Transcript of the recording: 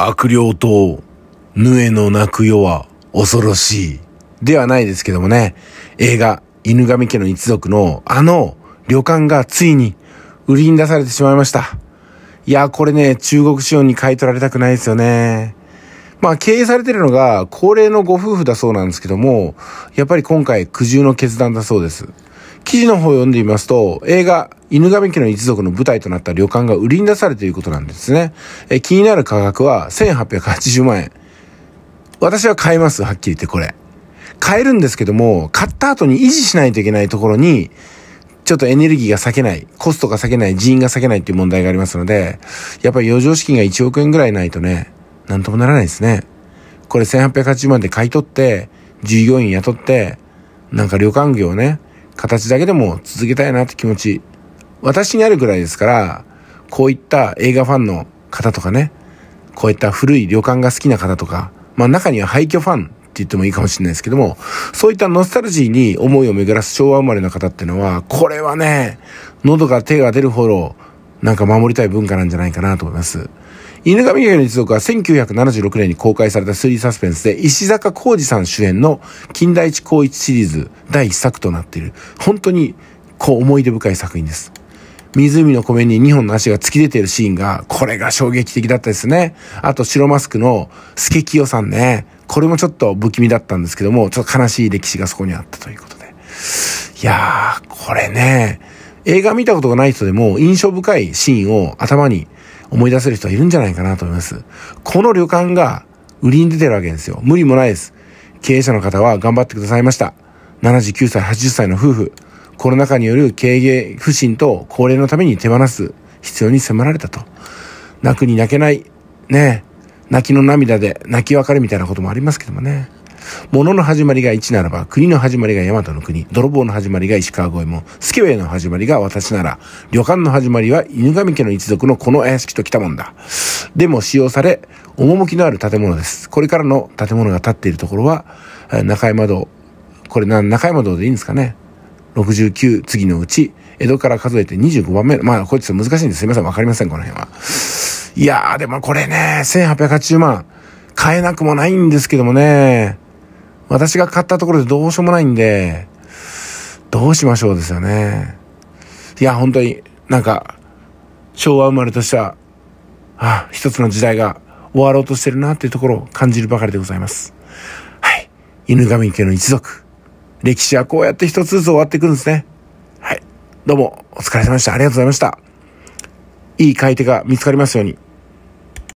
悪霊と、ぬえの泣く夜は恐ろしい。ではないですけどもね、映画、犬神家の一族のあの旅館がついに売りに出されてしまいました。いや、これね、中国資本に買い取られたくないですよね。まあ、経営されてるのが高齢のご夫婦だそうなんですけども、やっぱり今回苦渋の決断だそうです。記事の方を読んでみますと、映画、犬神家の一族の舞台となった旅館が売りに出されていることなんですね。え気になる価格は1880万円。私は買います、はっきり言ってこれ。買えるんですけども、買った後に維持しないといけないところに、ちょっとエネルギーが割けない、コストが割けない、人員が割けないっていう問題がありますので、やっぱり余剰資金が1億円ぐらいないとね、なんともならないですね。これ1880万で買い取って、従業員雇って、なんか旅館業ね、形だけでも続けたいなって気持ち、私にあるぐらいですから、こういった映画ファンの方とかね、こういった古い旅館が好きな方とか、まあ中には廃墟ファンって言ってもいいかもしれないですけども、そういったノスタルジーに思いを巡らす昭和生まれの方っていうのは、これはね、喉が手が出るほどなんか守りたい文化なんじゃないかなと思います。犬神家の一族は1976年に公開された推理サスペンスで、石坂浩二さん主演の金田一光一シリーズ第一作となっている、本当にこう思い出深い作品です。湖の湖面に2本の足が突き出ているシーンが、これが衝撃的だったですね。あと白マスクのスケキヨさんね。これもちょっと不気味だったんですけども、ちょっと悲しい歴史がそこにあったということで。いやー、これね、映画見たことがない人でも印象深いシーンを頭に思い出せる人はいるんじゃないかなと思います。この旅館が売りに出てるわけですよ。無理もないです。経営者の方は頑張ってくださいました。79歳、80歳の夫婦。コロナ禍による経営不振と高齢のために手放す必要に迫られたと。泣くに泣けない。ね泣きの涙で泣き別れみたいなこともありますけどもね。物の始まりが一ならば、国の始まりが大和の国、泥棒の始まりが石川越えも。スケベの始まりが私なら、旅館の始まりは犬神家の一族のこの屋敷と来たもんだ。でも使用され、趣のある建物です。これからの建物が建っているところは、中山道、これな、中山道でいいんですかね。69次のうち、江戸から数えて25番目。まあ、こいつ難しいんです。すいません。わかりません、この辺は。いやー、でもこれね、1880万。買えなくもないんですけどもね。私が買ったところでどうしようもないんで、どうしましょうですよね。いや、本当になんか、昭和生まれとしては、ああ一つの時代が終わろうとしてるなっていうところを感じるばかりでございます。はい。犬神家の一族。歴史はこうやって一つずつ終わってくるんですね。はい。どうも、お疲れ様でした。ありがとうございました。いい買い手が見つかりますように。